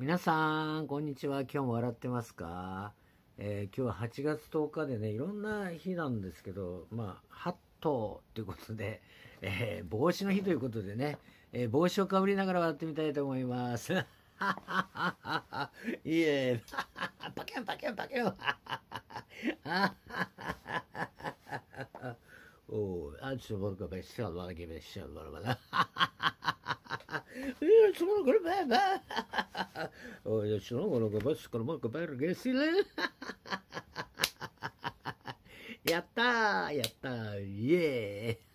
皆さん、こんにちは。今日も笑ってますか、えー、今日は8月10日でね、いろんな日なんですけど、まあ、ハットということで、えー、帽子の日ということでね、えー、帽子をかぶりながら笑ってみたいと思います。いえ、パキャンパキャンパキャン。おあっちのょっと僕は別に笑け別に笑け別に。うー、そ のこればば。oh, Yo no c l n o z c o v a s conozco para que si le. やったーやったーイエ a h